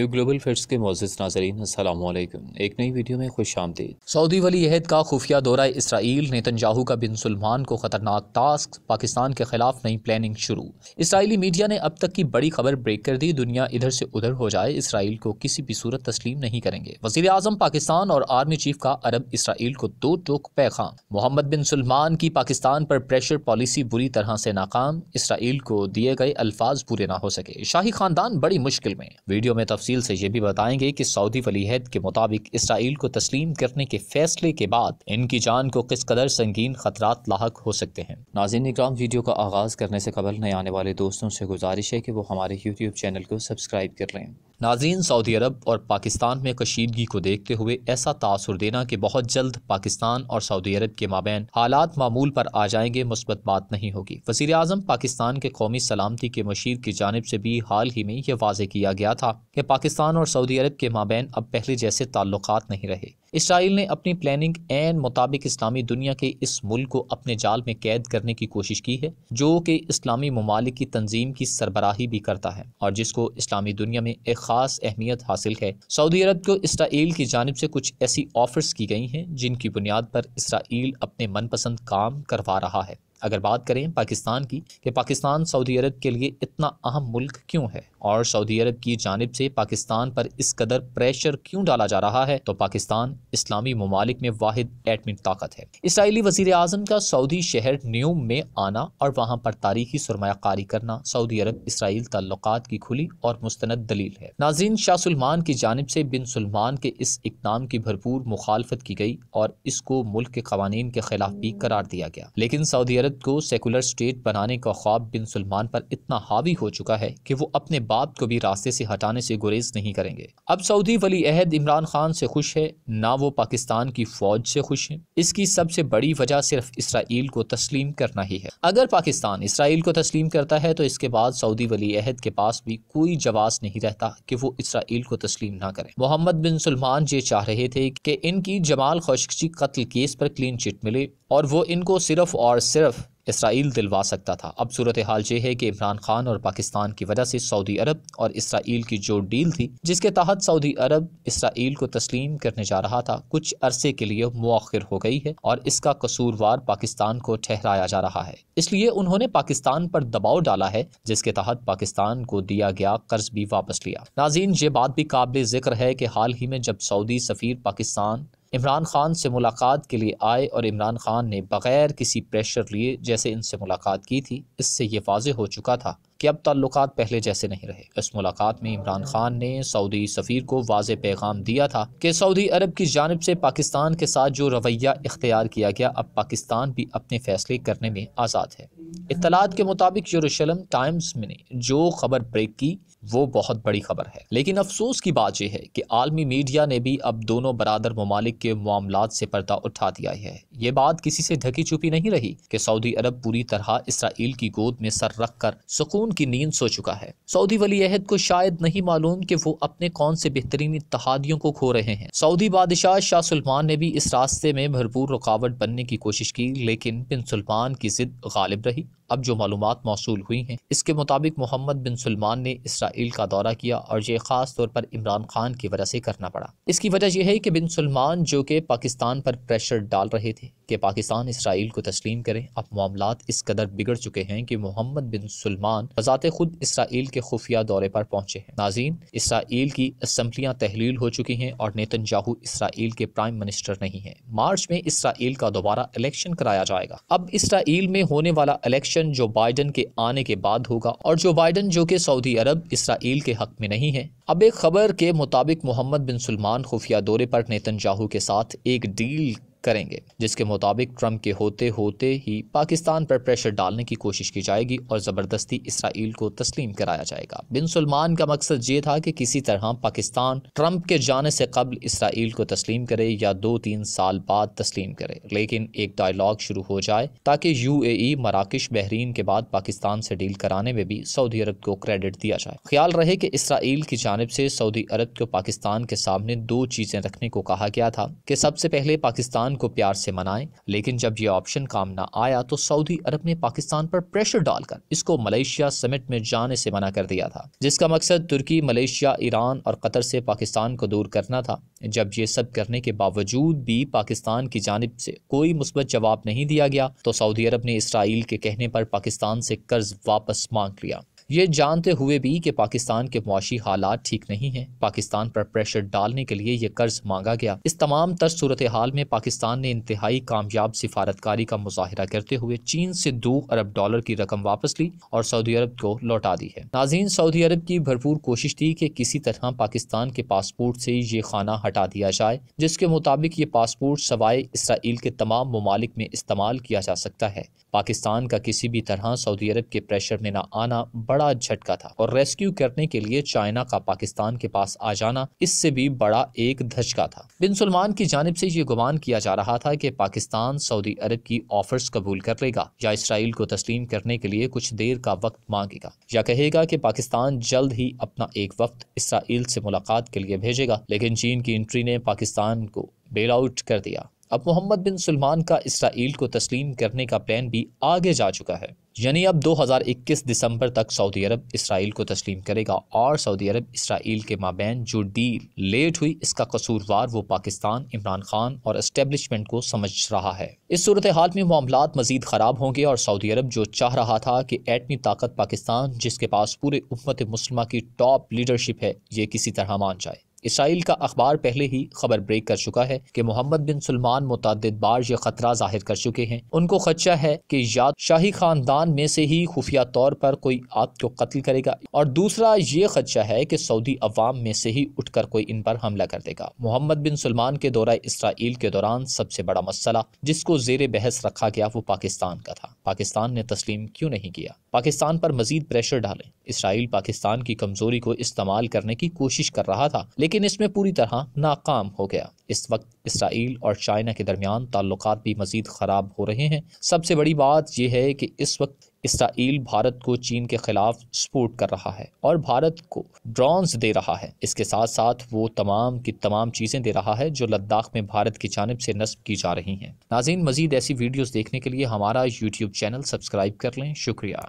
new global facts के मोजिज नाजरीन असलम एक नई वीडियो में खुश आमदी सऊदी वली अहद का खुफिया दौरा इसराइल नेतनजाहू का बिन सलमान को खतरनाक टास्क पाकिस्तान के खिलाफ नई प्लानिंग शुरू इसराइली मीडिया ने अब तक की बड़ी खबर ब्रेक कर दी दुनिया इधर से उधर हो जाए इसराइल को किसी भी सूरत तस्लीम नहीं करेंगे वजीर अजम पाकिस्तान और आर्मी चीफ का अरब इसराइल को दो टोक पैखा मोहम्मद बिन सलमान की पाकिस्तान पर प्रेशर पॉलिसी बुरी तरह से नाकाम इसराइल को दिए गए अल्फाज पूरे ना हो सके शाही खानदान बड़ी मुश्किल में वीडियो में तफसी तफसील से ये भी बताएंगे कि सऊदी वलीहद के मुताबिक इसराइल को तस्लीम करने के फैसले के बाद इनकी जान को किस कदर संगीन खतरा लाक हो सकते हैं नाजिन इक्राम वीडियो का आगाज़ करने से कबल नए आने वाले दोस्तों से गुजारिश है कि वो हमारे यूट्यूब चैनल को सब्सक्राइब कर लें नाजीन सऊदी अरब और पाकिस्तान में कशीदगी को देखते हुए ऐसा तासर देना कि बहुत जल्द पाकिस्तान और सऊदी अरब के माबेन हालात मामूल पर आ जाएंगे मुस्बत बात नहीं होगी वजीर अजम पाकिस्तान के कौमी सलामती के मशीर की जानब से भी हाल ही में यह वाज किया गया था कि पाकिस्तान और सऊदी अरब के माबेन अब पहले जैसे ताल्लुक नहीं रहे इसराइल ने अपनी प्लानिंग एन मुताबिक इस्लामी दुनिया के इस मुल्क को अपने जाल में कैद करने की कोशिश की है जो कि इस्लामी ममालिक की तंजीम की सरबराही भी करता है और जिसको इस्लामी दुनिया में एक खास अहमियत हासिल है सऊदी अरब को इसराइल की जानब से कुछ ऐसी ऑफर्स की गई हैं जिनकी बुनियाद पर इसराइल अपने मनपसंद काम करवा रहा है अगर बात करें पाकिस्तान की कि पाकिस्तान सऊदी अरब के लिए इतना अहम मुल्क क्यों है और सऊदी अरब की जानब से पाकिस्तान पर इस कदर प्रेशर क्यों डाला जा रहा है तो पाकिस्तान इस्लामी ममालिक में वाद एटमिक ताकत है इसराइली वजीर अजम का सऊदी शहर न्यूम में आना और वहाँ पर तारीखी सरमाकारी करना सऊदी अरब इसराइल ताल्लुक की खुली और मुस्तंद दलील है नाजीन शाह सलमान की जानब से बिन सलमान के इस इकदाम की भरपूर मुखालफत की गई और इसको मुल्क के कवानीन के खिलाफ भी करार दिया गया लेकिन सऊदी अरब को सेकुलर स्टेट बनाने का ख्वाब बिन सलमान पर इतना हावी हो चुका है कि वो अपने बात को भी रास्ते से हटाने से गुरेज नहीं करेंगे अब सऊदी वली अहद इमरान खान से खुश है ना वो पाकिस्तान की फौज से खुश है इसकी सबसे बड़ी वजह सिर्फ इसराइल को तस्लीम करना ही है अगर पाकिस्तान इसराइल को तस्लीम करता है तो इसके बाद सऊदी वली अहद के पास भी कोई जवाब नहीं रहता कि वो इसराइल को तस्लीम ना करे मोहम्मद बिन सलमान ये चाह रहे थे कि इनकी जमाल खोशकची कत्ल केस पर क्लीन चिट मिले और वो इनको सिर्फ और सिर्फ इसराइल दिलवा सकता था अब सूरत हाल ये है कि इमरान खान और पाकिस्तान की वजह से सऊदी अरब और इसराइल की जो डील थी जिसके तहत सऊदी अरब इसराइल को तस्लीम करने जा रहा था कुछ अरसे के लिए मौखर हो गई है और इसका कसूरवार पाकिस्तान को ठहराया जा रहा है इसलिए उन्होंने पाकिस्तान पर दबाव डाला है जिसके तहत पाकिस्तान को दिया गया कर्ज भी वापस लिया नाजीन ये बात भी काबिल जिक्र है कि हाल ही में जब सऊदी सफीर पाकिस्तान इमरान खान से मुलाकात के लिए आए और इमरान खान ने बग़ैर किसी प्रेशर लिए जैसे इनसे मुलाकात की थी इससे ये वाज हो चुका था कि अब ताल्लुक पहले जैसे नहीं रहे इस मुलाकात में इमरान खान ने सऊदी सफ़ीर को वाज पैगाम दिया था कि सऊदी अरब की जानब से पाकिस्तान के साथ जो रवैया इख्तियार किया गया अब पाकिस्तान भी अपने फैसले करने में आज़ाद है इतलात के मुताबिक यरूशलम टाइम्स ने जो खबर ब्रेक की वो बहुत बड़ी खबर है लेकिन अफसोस की बात यह है कि आलमी मीडिया ने भी अब दोनों बरदर ममालिक के मामला से पर्दा उठा दिया है ये बात किसी से ढकी छुपी नहीं रही कि सऊदी अरब पूरी तरह इसराइल की गोद में सर रख कर सुकून की नींद सो चुका है सऊदी वली अहद को शायद नहीं मालूम कि वो अपने कौन से बेहतरीन इतिहादियों को खो रहे हैं सऊदी बादशाह शाह सलमान ने भी इस रास्ते में भरपूर रुकावट बनने की कोशिश की लेकिन बिन सलमान की जिद गालिब रही अब जो मालूम मौसू हुई हैं इसके मुताबिक मोहम्मद बिन सलमान ने इसराइल का दौरा किया और ये ख़ास तौर पर इमरान खान की वजह से करना पड़ा इसकी वजह यह है कि बिन सलमान जो कि पाकिस्तान पर प्रेशर डाल रहे थे कि पाकिस्तान इसराइल को तस्लीम करें अब मामला इस कदर बिगड़ चुके हैं कि मोहम्मद बिन सलमान बजात खुद इसराइल के खुफिया दौरे पर पहुंचे हैं नाजीन इसराइल की असम्बलियाँ तहलील हो चुकी हैं और नेतन जाहू इसराइल के प्राइम मिनिस्टर नहीं है मार्च में इसराइल का दोबारा इलेक्शन कराया जाएगा अब इसराइल में होने वाला इलेक्शन इलेक्शन जो बाइडन के आने के बाद होगा और जो बाइडन जो कि सऊदी अरब इसराइल के हक में नहीं है अब एक खबर के मुताबिक मोहम्मद बिन सलमान खुफिया दौरे पर नेतन जाहू के साथ एक डील करेंगे जिसके मुताबिक ट्रंप के होते होते ही पाकिस्तान पर प्रेशर डालने की कोशिश की जाएगी और ज़बरदस्ती इसराइल को तस्लीम कराया जाएगा बिन सलमान का मकसद ये था कि किसी तरह पाकिस्तान ट्रंप के जाने से कबल इसराइल को तस्लीम करे या दो तीन साल बाद तस्लीम करे लेकिन एक डायलॉग शुरू हो जाए ताकि यू ए मराकश बहरीन के बाद पाकिस्तान से डील कराने में भी सऊदी अरब को क्रेडिट दिया जाए ख्याल रहे कि इसराइल की जानब से सऊदी अरब को पाकिस्तान के सामने दो चीज़ें रखने को कहा गया था कि सबसे पहले पाकिस्तान पाकिस्तान को प्यार से मनाएं लेकिन जब ये ऑप्शन काम ना आया तो सऊदी अरब ने पाकिस्तान पर प्रेशर डालकर इसको मलेशिया समिट में जाने से मना कर दिया था जिसका मकसद तुर्की मलेशिया ईरान और कतर से पाकिस्तान को दूर करना था जब ये सब करने के बावजूद भी पाकिस्तान की जानब से कोई मुस्बत जवाब नहीं दिया गया तो सऊदी अरब ने इसराइल के कहने पर पाकिस्तान से कर्ज वापस मांग लिया ये जानते हुए भी कि पाकिस्तान के मुआशी हालात ठीक नहीं है पाकिस्तान पर प्रेशर डालने के लिए ये कर्ज मांगा गया इस तमाम तर सूरत हाल में पाकिस्तान ने इंतहाई कामयाब सिफारतकारी का मुजाहरा करते हुए चीन से दो अरब डॉलर की रकम वापस ली और सऊदी अरब को लौटा दी है नाजीन सऊदी अरब की भरपूर कोशिश थी कि किसी तरह पाकिस्तान के पासपोर्ट से ये खाना हटा दिया जाए जिसके मुताबिक ये पासपोर्ट सवाए इसराइल के तमाम ममालिक में इस्तेमाल किया जा सकता है पाकिस्तान का किसी भी तरह सऊदी अरब के प्रेशर में न आना बड़ा बड़ा झटका था और रेस्क्यू करने के लिए चाइना का पाकिस्तान के पास आ जाना इससे भी बड़ा एक धचका था बिन सलमान की जानब से ये गुमान किया जा रहा था कि पाकिस्तान सऊदी अरब की ऑफर्स कबूल कर लेगा या इसराइल को तस्लीम करने के लिए कुछ देर का वक्त मांगेगा या कहेगा कि पाकिस्तान जल्द ही अपना एक वक्त इसराइल से मुलाकात के लिए भेजेगा लेकिन चीन की एंट्री ने पाकिस्तान को बेल आउट कर दिया अब मोहम्मद बिन सलमान का इसराइल को तस्लीम करने का प्लान भी आगे जा चुका है यानी अब 2021 दिसंबर तक सऊदी अरब इसराइल को तस्लीम करेगा और सऊदी अरब इसराइल के माबेन जो डील लेट हुई इसका कसूरवार वो पाकिस्तान इमरान खान और एस्टेब्लिशमेंट को समझ रहा है इस सूरत हाल में मामला मजीद ख़राब होंगे और सऊदी अरब जो चाह रहा था कि एटमी ताकत पाकिस्तान जिसके पास पूरे उम्मत मुसलमा की टॉप लीडरशिप है ये किसी तरह मान जाए इसराइल का अखबार पहले ही खबर ब्रेक कर चुका है कि मोहम्मद बिन सलमान मुतद बार ये खतरा जाहिर कर चुके हैं उनको खदशा है कि या शाही खानदान में से ही खुफिया तौर पर कोई आपको कत्ल करेगा और दूसरा ये खदशा है कि सऊदी अवाम में से ही उठकर कोई इन पर हमला कर देगा मोहम्मद बिन सलमान के दौरा इसराइल के दौरान सबसे बड़ा मसला जिसको जेर बहस रखा गया वो पाकिस्तान का था पाकिस्तान ने तस्लीम क्यों नहीं किया पाकिस्तान पर मजीद प्रेशर डाले इसराइल पाकिस्तान की कमजोरी को इस्तेमाल करने की कोशिश कर रहा था लेकिन लेकिन इसमें पूरी तरह नाकाम हो गया इस वक्त इसराइल और चाइना के दरमियान ताल्लुक भी मजीद ख़राब हो रहे हैं सबसे बड़ी बात यह है कि इस वक्त इसराइल भारत को चीन के खिलाफ सपोर्ट कर रहा है और भारत को ड्रोन्स दे रहा है इसके साथ साथ वो तमाम की तमाम चीज़ें दे रहा है जो लद्दाख में भारत की जानब से नस्ब की जा रही हैं नाजीन मजीद ऐसी वीडियोज़ देखने के लिए हमारा यूट्यूब चैनल सब्सक्राइब कर लें शुक्रिया